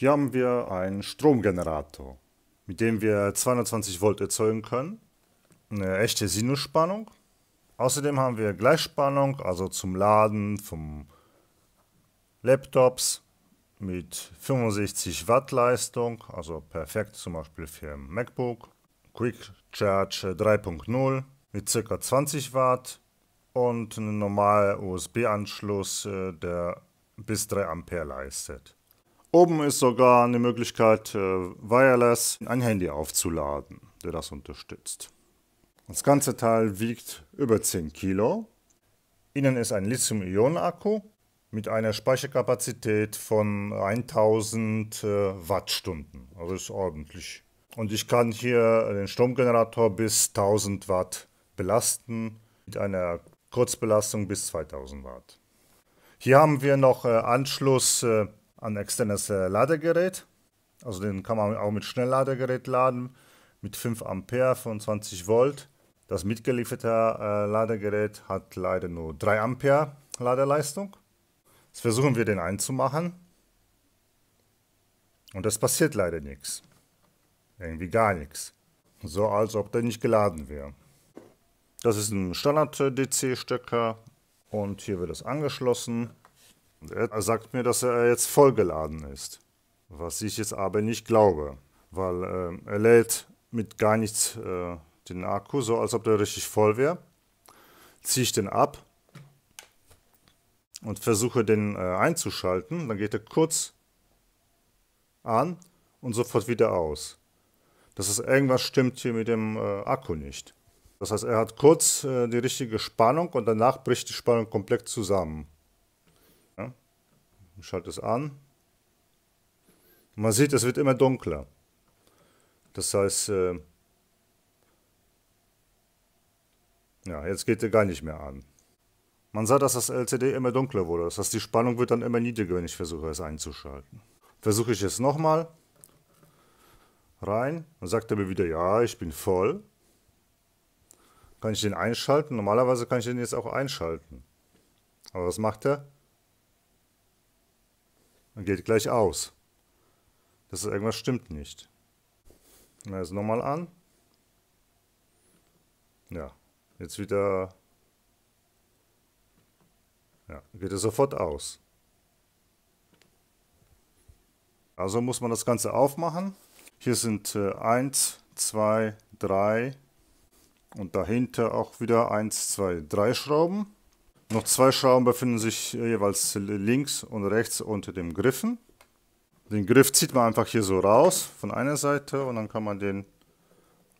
Hier haben wir einen Stromgenerator, mit dem wir 220 Volt erzeugen können. Eine echte Sinusspannung. Außerdem haben wir Gleichspannung, also zum Laden vom Laptops mit 65 Watt Leistung, also perfekt zum Beispiel für ein MacBook. Quick Charge 3.0 mit ca. 20 Watt und einen normalen USB-Anschluss, äh, der bis 3 Ampere leistet. Oben ist sogar eine Möglichkeit, äh, wireless ein Handy aufzuladen, der das unterstützt. Das ganze Teil wiegt über 10 Kilo. Innen ist ein Lithium-Ionen-Akku mit einer Speicherkapazität von 1000 äh, Wattstunden. Also ist ordentlich. Und ich kann hier den Stromgenerator bis 1000 Watt belasten, mit einer Kurzbelastung bis 2000 Watt. Hier haben wir noch äh, Anschluss ein externes äh, Ladegerät. Also den kann man auch mit Schnellladegerät laden, mit 5 Ampere, von 20 Volt. Das mitgelieferte äh, Ladegerät hat leider nur 3 Ampere Ladeleistung. Jetzt versuchen wir den einzumachen. Und es passiert leider nichts. Irgendwie gar nichts. So als ob der nicht geladen wäre. Das ist ein Standard-DC-Stecker und hier wird es angeschlossen. Und er sagt mir, dass er jetzt vollgeladen ist. Was ich jetzt aber nicht glaube, weil äh, er lädt mit gar nichts äh, den Akku, so als ob der richtig voll wäre. Ziehe ich den ab und versuche den äh, einzuschalten. Dann geht er kurz an und sofort wieder aus. Das ist irgendwas stimmt hier mit dem äh, Akku nicht. Das heißt, er hat kurz äh, die richtige Spannung und danach bricht die Spannung komplett zusammen. Ich schalte es an. Man sieht, es wird immer dunkler. Das heißt, äh ja, jetzt geht er gar nicht mehr an. Man sah, dass das LCD immer dunkler wurde. Das heißt, die Spannung wird dann immer niedriger, wenn ich versuche, es einzuschalten. Versuche ich es nochmal rein. Dann sagt er mir wieder, ja, ich bin voll. Kann ich den einschalten? Normalerweise kann ich den jetzt auch einschalten. Aber was macht er? und geht gleich aus. Das ist irgendwas stimmt nicht. Na, jetzt nochmal an. Ja, jetzt wieder. Ja, geht es sofort aus. Also muss man das Ganze aufmachen. Hier sind 1, 2, 3 und dahinter auch wieder 1, 2, 3 Schrauben. Noch zwei Schrauben befinden sich äh, jeweils links und rechts unter dem Griffen. Den Griff zieht man einfach hier so raus von einer Seite und dann kann man den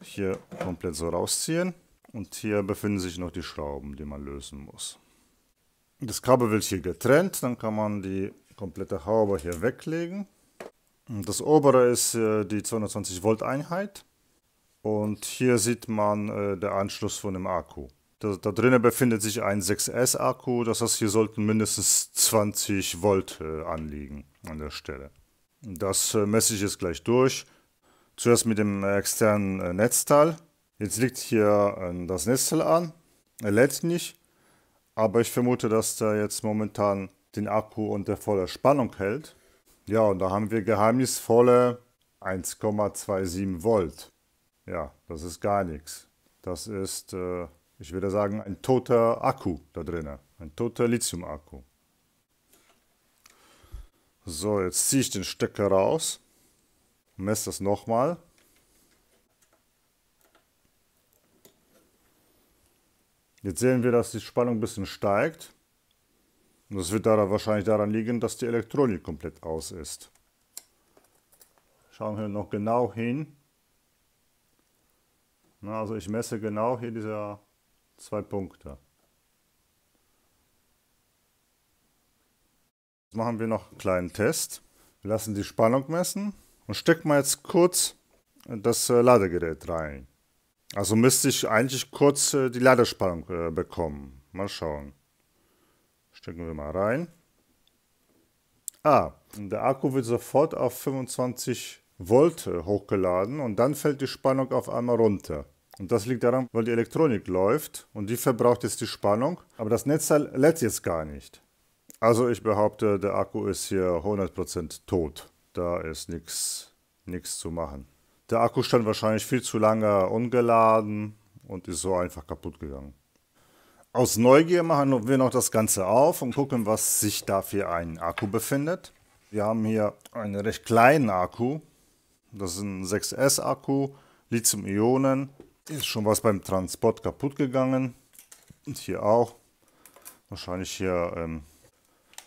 hier komplett so rausziehen. Und hier befinden sich noch die Schrauben, die man lösen muss. Das Kabel wird hier getrennt, dann kann man die komplette Haube hier weglegen. Und das obere ist äh, die 220 Volt Einheit und hier sieht man äh, den Anschluss von dem Akku. Da, da drinnen befindet sich ein 6S-Akku, das heißt, hier sollten mindestens 20 Volt äh, anliegen an der Stelle. Das äh, messe ich jetzt gleich durch. Zuerst mit dem externen äh, Netzteil. Jetzt liegt hier ähm, das Netzteil an, er lädt nicht, aber ich vermute, dass der jetzt momentan den Akku unter voller Spannung hält. Ja, und da haben wir geheimnisvolle 1,27 Volt. Ja, das ist gar nichts. Das ist... Äh, ich würde sagen, ein toter Akku da drin, ein toter Lithium-Akku. So, jetzt ziehe ich den Stecker raus, messe das nochmal. Jetzt sehen wir, dass die Spannung ein bisschen steigt. Und das wird daran, wahrscheinlich daran liegen, dass die Elektronik komplett aus ist. Schauen wir noch genau hin. Na, also ich messe genau hier dieser zwei Punkte. Jetzt machen wir noch einen kleinen Test. Wir lassen die Spannung messen und stecken mal jetzt kurz das äh, Ladegerät rein. Also müsste ich eigentlich kurz äh, die Ladespannung äh, bekommen. Mal schauen. Stecken wir mal rein. Ah, der Akku wird sofort auf 25 Volt hochgeladen und dann fällt die Spannung auf einmal runter. Und das liegt daran, weil die Elektronik läuft und die verbraucht jetzt die Spannung, aber das Netzteil lädt jetzt gar nicht. Also ich behaupte, der Akku ist hier 100% tot. Da ist nichts zu machen. Der Akku stand wahrscheinlich viel zu lange ungeladen und ist so einfach kaputt gegangen. Aus Neugier machen wir noch das Ganze auf und gucken, was sich da für ein Akku befindet. Wir haben hier einen recht kleinen Akku. Das ist ein 6S-Akku, Lithium-Ionen, ist schon was beim Transport kaputt gegangen. Und hier auch. Wahrscheinlich hier, ähm,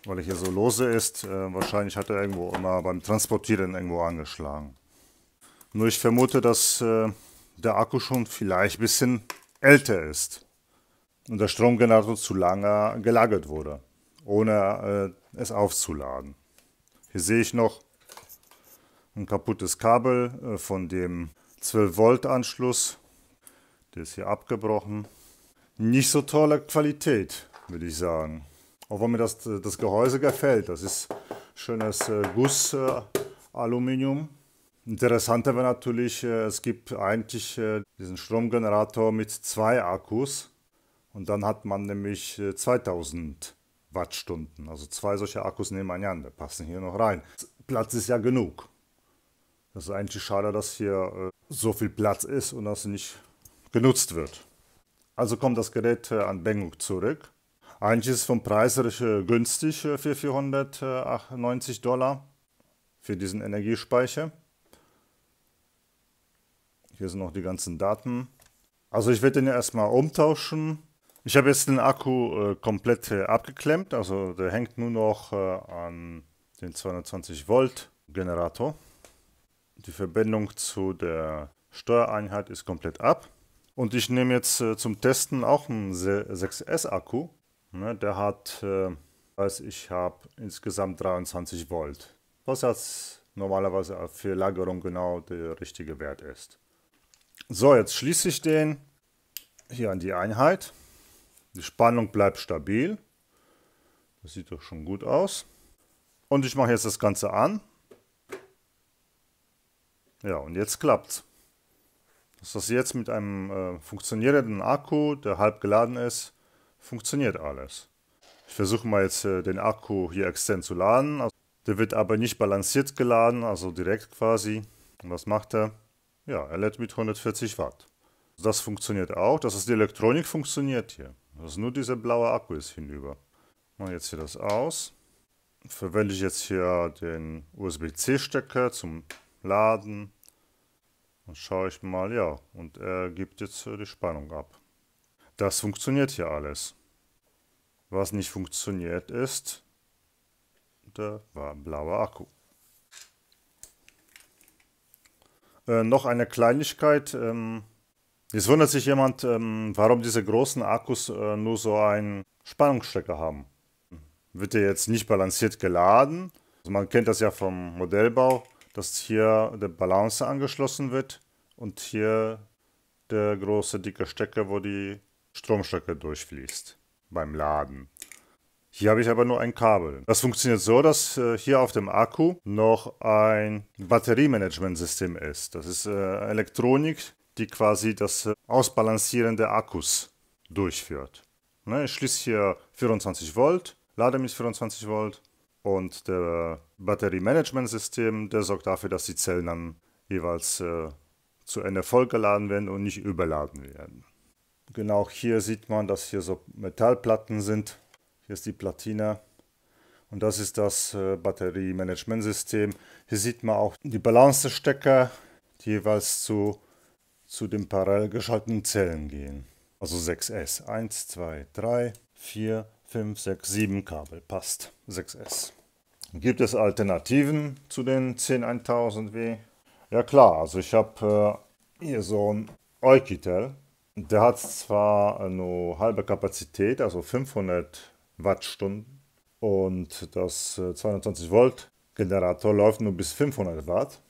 weil er hier so lose ist, äh, wahrscheinlich hat er irgendwo immer beim Transportieren irgendwo angeschlagen. Nur ich vermute, dass äh, der Akku schon vielleicht ein bisschen älter ist und der Stromgenerator zu lange gelagert wurde, ohne äh, es aufzuladen. Hier sehe ich noch ein kaputtes Kabel äh, von dem 12 Volt Anschluss der ist hier abgebrochen. Nicht so tolle Qualität, würde ich sagen. Auch wenn mir das, das Gehäuse gefällt. Das ist schönes äh, Gussaluminium. Äh, Interessanter wäre natürlich, äh, es gibt eigentlich diesen Stromgenerator mit zwei Akkus. Und dann hat man nämlich 2000 Wattstunden. Also zwei solche Akkus nebeneinander passen hier noch rein. Platz ist ja genug. Das ist eigentlich schade, dass hier so viel Platz ist und das nicht genutzt wird. Also kommt das Gerät äh, an Benguk zurück. Eigentlich ist es vom Preis äh, günstig äh, für 490 Dollar für diesen Energiespeicher. Hier sind noch die ganzen Daten. Also ich werde den ja erstmal umtauschen. Ich habe jetzt den Akku äh, komplett äh, abgeklemmt. Also der hängt nur noch äh, an den 220 Volt Generator. Die Verbindung zu der Steuereinheit ist komplett ab. Und ich nehme jetzt äh, zum Testen auch einen 6S-Akku. Ne, der hat, äh, weiß ich, habe insgesamt 23 Volt. Was als normalerweise äh, für Lagerung genau der richtige Wert ist. So, jetzt schließe ich den hier an die Einheit. Die Spannung bleibt stabil. Das sieht doch schon gut aus. Und ich mache jetzt das Ganze an. Ja, und jetzt klappt's dass Das jetzt mit einem äh, funktionierenden Akku, der halb geladen ist, funktioniert alles. Ich versuche mal jetzt äh, den Akku hier extern zu laden. Also, der wird aber nicht balanciert geladen, also direkt quasi. Und was macht er? Ja, er lädt mit 140 Watt. Das funktioniert auch. Das ist die Elektronik funktioniert hier. Das ist nur dieser blaue Akku ist hinüber. Mache jetzt hier das aus. Verwende ich jetzt hier den USB-C-Stecker zum Laden. Dann schaue ich mal, ja, und er gibt jetzt äh, die Spannung ab. Das funktioniert hier alles. Was nicht funktioniert ist, der war blauer Akku. Äh, noch eine Kleinigkeit. Ähm, jetzt wundert sich jemand, ähm, warum diese großen Akkus äh, nur so einen Spannungsstecker haben. Wird der jetzt nicht balanciert geladen? Also man kennt das ja vom Modellbau dass hier der Balancer angeschlossen wird und hier der große dicke Stecker, wo die Stromstrecke durchfließt beim Laden. Hier habe ich aber nur ein Kabel. Das funktioniert so, dass äh, hier auf dem Akku noch ein Batteriemanagementsystem ist. Das ist äh, Elektronik, die quasi das äh, Ausbalancieren der Akkus durchführt. Ne, ich schließe hier 24 Volt, lade mich 24 Volt und der Batteriemanagementsystem, der sorgt dafür, dass die Zellen dann jeweils äh, zu Ende vollgeladen werden und nicht überladen werden. Genau hier sieht man, dass hier so Metallplatten sind. Hier ist die Platine und das ist das äh, Batteriemanagementsystem. Hier sieht man auch die Balance-Stecker, die jeweils zu, zu den parallel geschalteten Zellen gehen. Also 6S, 1, 2, 3, 4, 5, 6, 7 Kabel passt. 6S. Gibt es Alternativen zu den 10.1000W? Ja klar, also ich habe äh, hier so ein Eukitel. Der hat zwar nur halbe Kapazität, also 500 Wattstunden und das 220 äh, Volt Generator läuft nur bis 500 Watt.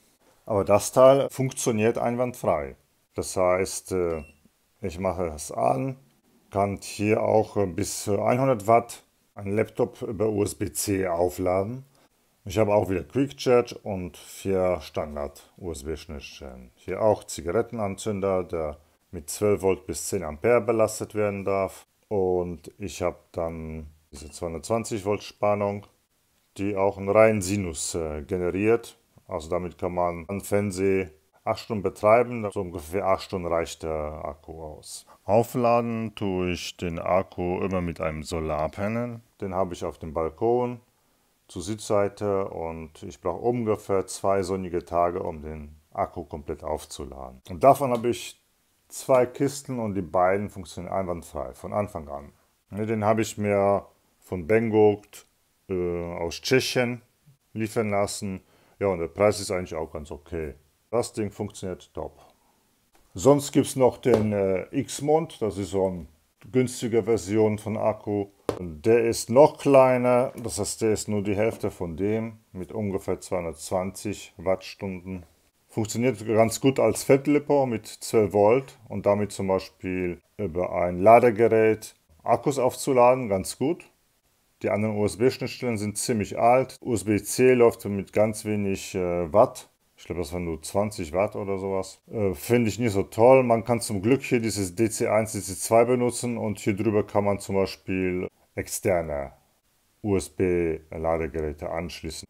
Aber das Teil funktioniert einwandfrei. Das heißt, äh, ich mache es an, kann hier auch äh, bis 100 äh, Watt einen Laptop über USB-C aufladen. Ich habe auch wieder Quick Charge und vier Standard USB-Schnittstellen. Hier auch Zigarettenanzünder, der mit 12 Volt bis 10 Ampere belastet werden darf. Und ich habe dann diese 220 Volt Spannung, die auch einen reinen Sinus äh, generiert. Also damit kann man an Fernseh 8 Stunden betreiben, so ungefähr 8 Stunden reicht der Akku aus. Aufladen tue ich den Akku immer mit einem Solarpanel. Den habe ich auf dem Balkon zur Südseite und ich brauche ungefähr zwei sonnige Tage, um den Akku komplett aufzuladen. Und davon habe ich zwei Kisten und die beiden funktionieren einwandfrei von Anfang an. Den habe ich mir von Bengokt äh, aus Tschechien liefern lassen. Ja, und der Preis ist eigentlich auch ganz okay. Das Ding funktioniert top. Sonst gibt es noch den äh, X-Mont, das ist so eine günstige Version von Akku. Der ist noch kleiner, das heißt, der ist nur die Hälfte von dem, mit ungefähr 220 Wattstunden. Funktioniert ganz gut als Fettlipo mit 12 Volt und damit zum Beispiel über ein Ladegerät Akkus aufzuladen, ganz gut. Die anderen USB-Schnittstellen sind ziemlich alt. USB-C läuft mit ganz wenig äh, Watt ich glaube, das waren nur 20 Watt oder sowas. Äh, Finde ich nicht so toll. Man kann zum Glück hier dieses DC1, DC2 benutzen und hier drüber kann man zum Beispiel externe USB-Ladegeräte anschließen.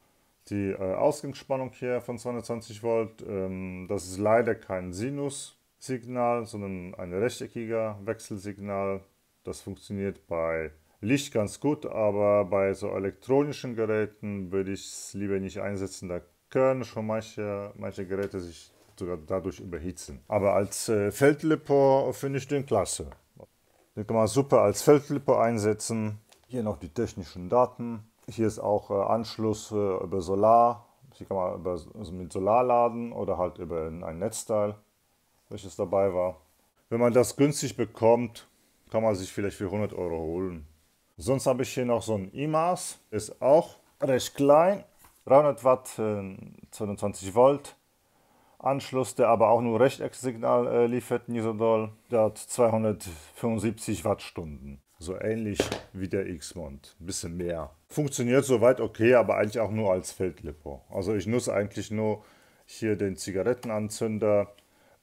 Die äh, Ausgangsspannung hier von 220 Volt, ähm, das ist leider kein Sinus-Signal, sondern ein rechteckiger Wechselsignal. Das funktioniert bei Licht ganz gut, aber bei so elektronischen Geräten würde ich es lieber nicht einsetzen. Da können schon manche, manche Geräte sich sogar dadurch überhitzen. Aber als äh, Feldlipper finde ich den klasse. Den kann man super als Feldlipper einsetzen. Hier noch die technischen Daten. Hier ist auch äh, Anschluss äh, über Solar. Hier kann man über, also mit Solar laden oder halt über ein Netzteil, welches dabei war. Wenn man das günstig bekommt, kann man sich vielleicht für 100 Euro holen. Sonst habe ich hier noch so ein IMAS. Ist auch recht klein 300 Watt, 22 äh, Volt. Anschluss, der aber auch nur Rechtecksignal äh, liefert, doll. Der hat 275 Wattstunden. So ähnlich wie der X-Mont, bisschen mehr. Funktioniert soweit okay, aber eigentlich auch nur als Feldlipo. Also ich nutze eigentlich nur hier den Zigarettenanzünder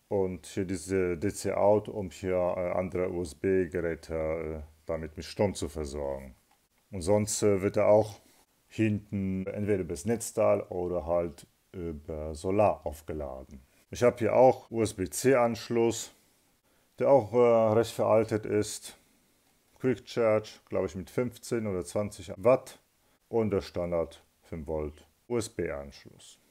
und hier diese DC-Out, um hier äh, andere USB-Geräte äh, damit mit Strom zu versorgen. Und sonst äh, wird er auch hinten entweder über das Netzteil oder halt über Solar aufgeladen. Ich habe hier auch USB-C-Anschluss, der auch äh, recht veraltet ist. Quick Charge, glaube ich, mit 15 oder 20 Watt und der Standard 5 Volt USB-Anschluss.